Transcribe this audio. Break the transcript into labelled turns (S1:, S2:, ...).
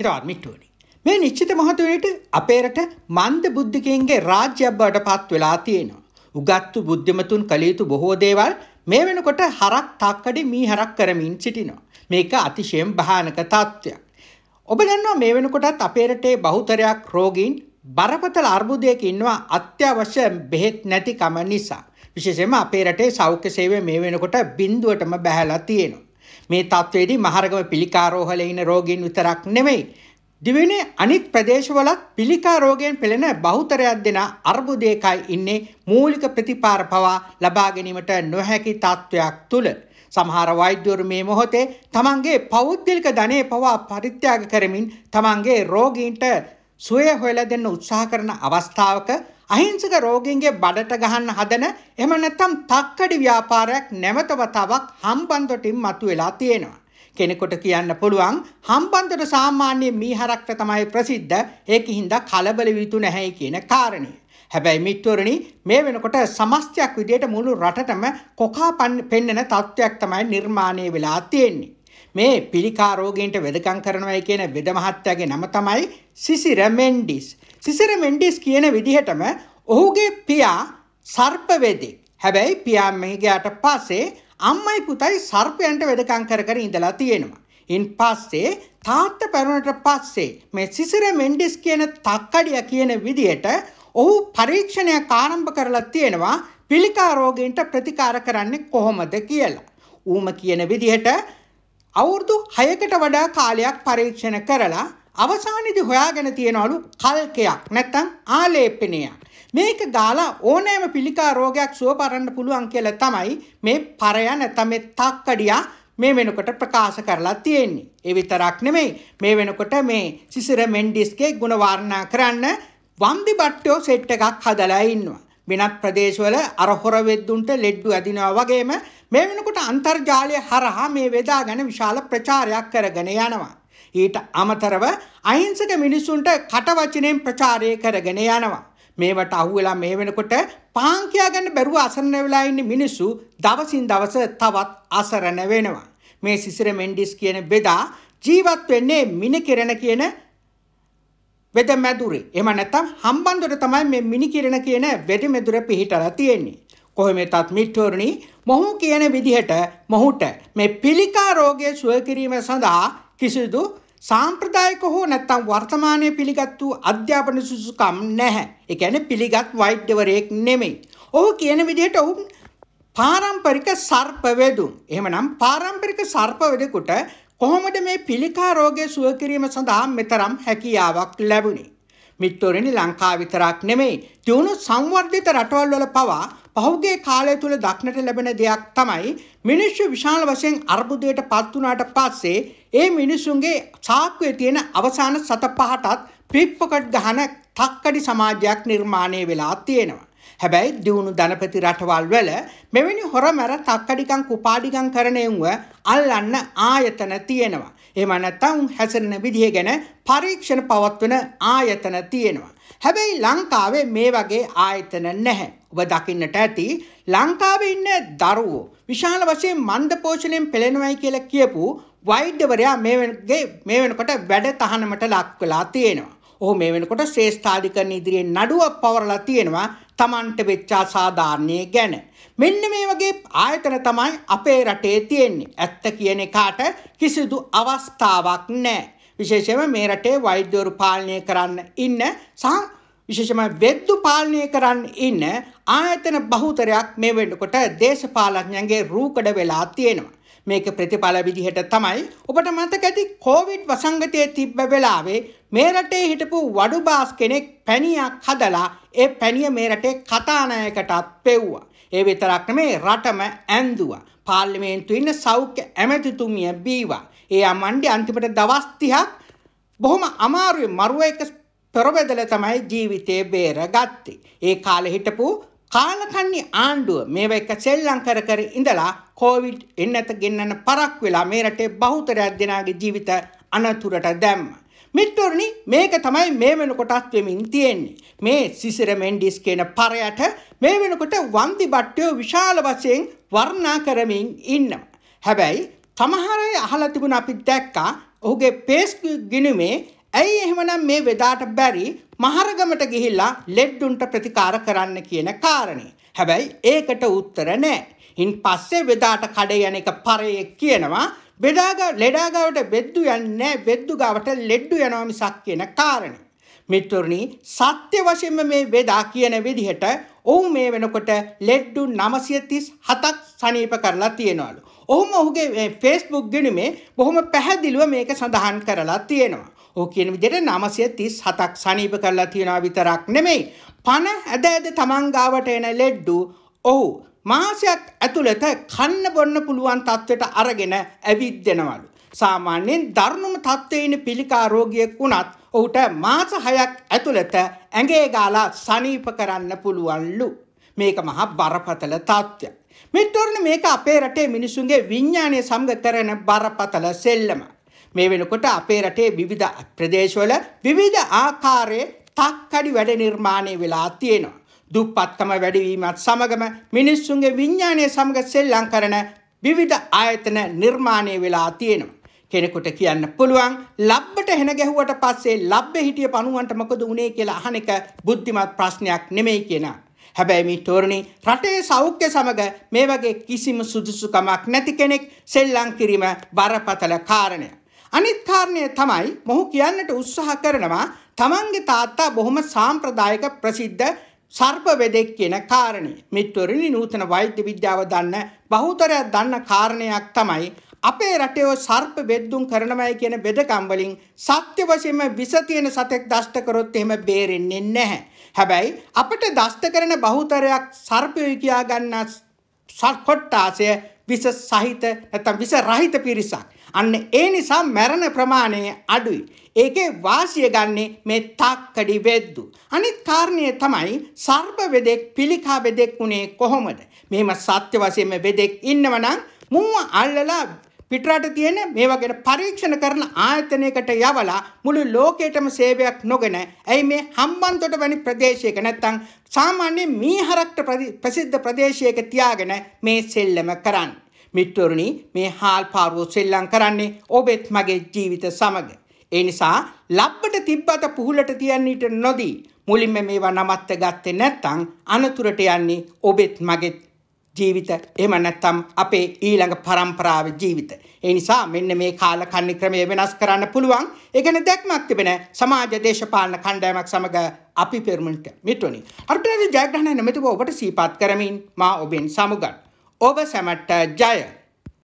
S1: ඉතාර්මිටුවනි. මේ නිශ්චිත මහතුවනට අපේරට මන්ද බුද්ධිකයන්ගේ රාජ්‍ය බවට පත් වෙලා තියෙනවා. උගත්තු බුද්ධිමතුන් කළයුතු බොහෝ දේවල් මේ වෙනකොට හරක් තක්කඩි මී හරක් කරමින් සිටිනවා. මේක අතිශයෙන් භානක තත්ත්වයක්. ඔබ දන්නවා මේ වෙනකොටත් අපේරටේ බහුතරයක් රෝගීන් බරපතල අර්බුදයක ඉන්නවා අත්‍යවශ්‍ය බෙහෙත් නැතිකම නිසා. විශේෂයෙන්ම අපේ රටේ සෞඛ්‍ය සේවය මේ වෙනකොට බිඳුවටම බැහැලා තියෙනවා. මේ තත්ත්වයේදී මහරගම පිළිකා රෝහලේ ඉන්න රෝගීන් විතරක් නෙමෙයි දිවෙනේ අනිත් ප්‍රදේශවලත් පිළිකා රෝගයෙන් පෙළෙන බහුතරයක් දෙන අර්බුදයකයි ඉන්නේ මූලික ප්‍රතිපාර පවා ලබා ගැනීමට නොහැකි තත්ත්වයක් තුල සමහර වෛද්‍යවරු මේ මොහොතේ තමන්ගේ පෞද්ගලික ධනය පවා පරිත්‍යාග කරමින් තමන්ගේ රෝගීන්ට සුවය හොයලා දෙන්න උත්සාහ කරන අවස්ථාවක අහිංසක රෝගීන්ගේ බඩට ගහන්න හදන එහෙම නැත්නම් තක්කඩි ව්‍යාපාරයක් නැවත වතාවක් හම්බන්තොටින් මතුවලා තියෙනවා. කෙනෙකුට කියන්න පුළුවන් හම්බන්තොට සාමාන්‍ය මීහරක්ට තමයි ප්‍රසිද්ධ ඒකින්ද කලබල වීතු නැහැයි කියන කාරණේ. හැබැයි මිත්වරණි මේ වෙනකොට සමස්තයක් විදියට මුළු රටටම කොකා පෙන්නන තත්ත්වයක් තමයි නිර්මාණය වෙලා තියෙන්නේ. මේ පිළිකා රෝගීන්ට වෙදකම් කරනවායි කියන වෙද මහත්තයාගේ නම තමයි සිසිර මෙන්ඩිස්. සිසර මෙන්ඩිස් කියන විදිහටම ඔහුගේ පියා සර්පවෙදි. හැබැයි පියා මේගයාට පස්සේ අම්මයි පුතයි සර්පයන්ට වැඩකං කර කර ඉඳලා තියෙනවා. ඉන් පස්සේ තාත්ත පැරුණට පස්සේ මේ සිසිර මෙන්ඩිස් කියන තක්කඩිය කියන විදියට ඔහු පරීක්ෂණය කාරම්භ කරලා තියෙනවා පිළිකාරෝගීන්ට ප්‍රතිකාර කරන්නේ කොහොමද කියලා. ඌම කියන විදිහට අවුරුදු හයකට වඩා කාලයක් පරීක්ෂණ කරලා අවසානයේදී හොයාගෙන තියනවලු කල්කයක් නැත්තම් ආලේපනයක්. මේක ගාලා ඕනෑම පිළිකා රෝගයක් සුව පරන්න පුළුවන් කියලා තමයි මේ පරය නැත්නම් මේ තක්කඩියා මේ වෙනකොට ප්‍රකාශ කරලා තියෙන්නේ. ඒ විතරක් නෙමෙයි මේ වෙනකොට මේ සිසිර මෙන්ඩිස්ගේ ගුණ වර්ණනා කරන්න වම්දි බට්ටෝ සෙට් එකක් හදලා ඉන්නවා. වෙනත් ප්‍රදේශවල අර හොර වෙද්දුන්ට ලෙඩ්ඩු අදිනවා වගේම මේ වෙනකොට අන්තර්ජාලය හරහා මේ වෙදාගෙන විශාල ප්‍රචාරයක් කරගෙන යනවා. ඊට අමතරව අහිංසක මිනිස්සුන්ට කටවචනයෙන් ප්‍රචාරය කරගෙන යනවා. මේවට අහුවෙලා මේ වෙනකොට පාන් කියාගන්න බැරුව අසරණ වෙලා ඉන්න මිනිස්සු දවසින් දවස තවත් අසරණ වෙනවා. මේ සිසිර මෙන්ඩිස් කියන බෙදා ජීවත් වෙන්නේ මිනිකිරණ කියන වෙද මැදුරේ. එහෙම නැත්නම් හම්බන්තොට තමයි මේ මිනිකිරණ කියන වෙද මැදුර පිහිටලා තියෙන්නේ. කොහොමෙතත් මිත්‍රවරණි මොහු කියන විදිහට මොහුට මේ පිළිකා රෝගය සුව කිරීම සඳහා කිසිදු සාම්ප්‍රදායික හෝ නැත්නම් වර්තමානයේ පිළිගත් වූ අධ්‍යාපන සුසුකම් නැහැ. ඒ කියන්නේ පිළිගත් වෛද්‍යවරයෙක් නෙමෙයි. ඔහු කියන විදිහට ඔහු පාරම්පරික සර්ප වේදුම්. එහෙමනම් පාරම්පරික සර්ප වේදෙකුට කොහොමද මේ පිළිකා රෝගය සුව කිරීම සඳහා මෙතරම් හැකියාවක් ලැබුණේ? මිත්‍රෝරණි ලංකාව විතරක් නෙමෙයි තියුණු සංවර්ධිත රටවල් වල පවා පහුගිය කාලය තුල දක්නට ලැබෙන දෙයක් තමයි මිනිස්සු විශාල වශයෙන් අර්බුදයට පත් වුණාට පස්සේ ඒ මිනිසුන්ගේ සාක්කුවේ තියෙන අවසාන සත පහටත් පික්පොකට් ගහන තක්කඩි සමාජයක් නිර්මාණය වෙලා තියෙනවා හැබැයි දියුණු ධනපති රටවල් වල මෙවැනි හොරමැර තක්කඩිකම් කුපාඩිකම් කරන එවුව අල්ලන්න ආයතන තියෙනවා. එහෙම නැත්නම් හැසිරෙන විදිහ ගැන පරීක්ෂණ පවත්වන ආයතන තියෙනවා. හැබැයි ලංකාවේ මේ වගේ ආයතන නැහැ. ඔබ දකින්නට ඇති ලංකාවේ ඉන්න දරුවෝ විශාල වශයෙන් මන්ද පෝෂණයෙන් පෙළෙනවයි කියලා කියපු වෛද්‍යවරයා මේ වෙනකොට වැඩ තහනමට ලක් වෙලා තියෙනවා. ඔහු මේ වෙනකොට ශ්‍රේෂ්ඨාධිකරණ ඉදිරියේ නඩුවක් පවරලා තියෙනවා Tamanට වෙච්ච අසාධාරණයේ ගැන. මෙන්න මේ වගේ ආයතන තමයි අපේ රටේ තියෙන්නේ. ඇත්ත කියන එකට කිසිදු අවස්ථාවක් නැහැ. විශේෂයෙන්ම මේ රටේ වෛද්‍යවරු පාලනය කරන්න ඉන්න සහ විශේෂම වෙද්දු පාලනය කරන්න ඉන්න ආයතන බහුතරයක් මේ වෙනකොට දේශපාලඥයන්ගේ රූකඩ වෙලා තියෙනවා. මේක ප්‍රතිඵල විදිහට තමයි ඔබට මතක ඇති කෝවිඩ් වසංගතයේ තිබ්බ වෙලාවේ මේ රටේ හිටපු වඩු බාස් කෙනෙක් පැණියක් හදලා ඒ පැණිය මේ රටේ කතානායකටත් පෙව්වා. ඒ විතරක් නෙමේ රටම ඇඳුවා. පාර්ලිමේන්තුවේ ඉන්න සෞඛ්‍ය ඇමතිතුමිය බීවා. ඒ අමණ්ඩේ අන්තිමට දවස් 30ක් බොහොම අමාරුවේ මරුව එක පෙරබදල තමයි ජීවිතේ බේරගත්තේ. ඒ කාලේ හිටපු කාලකන්ණි ආණ්ඩුව මේව එක සෙල්ලම් කර කර ඉඳලා කොවිඩ් එන්නත ගෙන්නන පරක් වෙලා මේ රටේ බහුතරයක් දෙනාගේ ජීවිත අනතුරට දැම්ම. මිත්තුරනි මේක තමයි මේ වෙනකොටත් වෙමින් තියෙන්නේ. මේ සිසිර මෙන්ඩිස් කියන පරයට මේ වෙනකොට වන්දි බට්ටයෝ විශාල වශයෙන් වර්ණා කරමින් ඉන්නවා. හැබැයි සමහර අය අහලා තිබුණ අපි දැක්කා ඔහුගේ පේස් ගිණුමේ ඇයි එහෙමනම් මේ වෙදාට බැරි මහරගමට ගිහිල්ලා ලෙඩ්ඩුන්ට ප්‍රතිකාර කරන්න කියන කාරණේ. හැබැයි ඒකට උත්තර නෑ. ඉන් පස්සේ වෙදාට කඩේ යන එක පරයෙක් කියනවා බෙදාග ලෙඩාගාවට බෙද්දු යන්නේ බෙද්දු ගාවට ලෙඩ්ඩු යනවා මිසක් කියන කාරණේ. මිත්‍රනි සත්‍ය වශයෙන්ම මේ වෙදා කියන විදිහට ඔවුන් මේ වෙනකොට ලෙඩ්ඩු 937ක් සනීප කරලා තියෙනවලු. ඔහුම ඔහුගේ Facebook ගිණුමේ බොහොම පැහැදිලිව මේක සඳහන් කරලා තියෙනවා. ඔහු කියන විදිහට 937ක් සනීප කරලා තියනවා විතරක් නෙමෙයි පණ ඇද ඇද තමන් ගාවට එන ලෙඩ්ඩු ඔහු මාසයක් ඇතුළත කන්න බොන්න පුළුවන් තත්ත්වයට අරගෙන ඇවිද්දෙනවලු සාමාන්‍යයෙන් දරුණුම තත්ත්වයේ පිළිකා රෝගියෙක් වුණත් ඔහුට මාස 6ක් ඇතුළත ඇඟේ ගාලා සනීප කරන්න පුළුවන්ලු මේක මහා බරපතල තත්ත්වයක් මෙතොරණ මේක අපේ රටේ මිනිසුන්ගේ විඥානය සමග කරන බරපතල සෙල්ලමක් මේ වෙනකොට අපේ රටේ විවිධ ප්‍රදේශවල විවිධ ආකාරයේ තක්කඩි වැඩ නිර්මාණය වෙලා තියෙනවා. දුප්පත්කම වැඩිවීමත් සමගම මිනිස්සුන්ගේ විඤ්ඥානය සමඟ සෙල්ලං කරන විවිධ ආයතන නිර්මාණය වෙලා තියෙනවා. කෙනෙකුට කියන්න පුළුවන් ලබ්බට හෙන ගැහුවට පස්සේ ලබ්බ හිටිය පනුවන්ට මොකද උනේ කියලා අහන එක බුද්ධිමත් ප්‍රශ්නයක් නෙමෙයි කියෙන. හැබැයි මේ තෝරණි රටේ සෞඛ්‍ය සමග මේ වගේ කිසිම සුදුසුකමක් නැති කෙනෙක් සෙල්ලං කිරීම බරපතල කාරණයක්. අනිත් කාරණය තමයි මොහු කියන්නට උත්සාහ කරනවා තමන්ගේ තාත්තා බොහොම සාම්ප්‍රදායික ප්‍රසිද්ධ සර්ප වෙදෙක් කියන කාරණය. මිත්වරණි නූතන වෛද්‍ය විද්‍යාව දන්න බහුතරයක් දන්න කාරණයක් තමයි අපේ රටේ ඔය සර්ප වෙද්දුම් කරනවයි කියන වෙදකම් වලින් සත්‍ය වශයෙන්ම විස තියෙන සතෙක් දෂ්ට කරොත් එහෙම බේරෙන්නේ නැහැ. හැබැයි අපිට දෂ්ට කරන බහුතරයක් සර්පය කියා ගන්න සත්කොට්ටාසය විස සහිත නැත්නම් විස රහිත පිරිසක්. අන්න ඒ නිසා මරණ ප්‍රමාණය අඩුයි. ඒකේ වාසිය ගන්නේ මේ තාක්කඩි වෙද්දු. අනිත් කාරණය තමයි සර්ප වෙදෙක් පිළිකා වෙදෙක් උනේ කොහොමද? මෙහෙම සත්‍ය වශයෙන්ම වෙදෙක් ඉන්නවනම් මුව අල්ලලා පිටරට තියෙන මේවා ගැන පරීක්ෂණ කරන ආයතනයකට යවලා මුළු ලෝකයටම සේවයක් නොගෙන ඇයි මේ හම්බන්තොට වැනි ප්‍රදේශයක නැත්තම් සාමාන්‍ය මීහරක්ට ප්‍රසිද්ධ ප්‍රදේශයක තියාගෙන මේ සෙල්ලම කරන්නේ. මිත්තුරුනි මේ හාල් පාරුව සෙල්ලම් කරන්නේ ඔබෙත් මගේ ජීවිත සමග. ඒ නිසා ලබ්බට තිබ්බට පුහුලට තියන්නට නොදී මුලින්ම මේවා නමත්ත ගත්තේ නැත්නම් අනතුරට යන්නේ ඔබෙත් මගෙත් ජීවිත එහෙම නැත්නම් අපේ ඊළඟ પરම්පරාවේ ජීවිත. ඒ නිසා මෙන්න මේ කාල කන්නි ක්‍රමය වෙනස් කරන්න පුළුවන්. ඒ ගැන දැක්මක් තිබෙන සමාජ දේශපාලන කණ්ඩායමක් සමග අපි පෙරමුණට මිටුනි. අර්ථයේ ජයග්‍රහණ නැමෙතුව ඔබට සීපත් කරමින් මා ඔබෙන් සමුගන්. ඔබ සැමට ජය.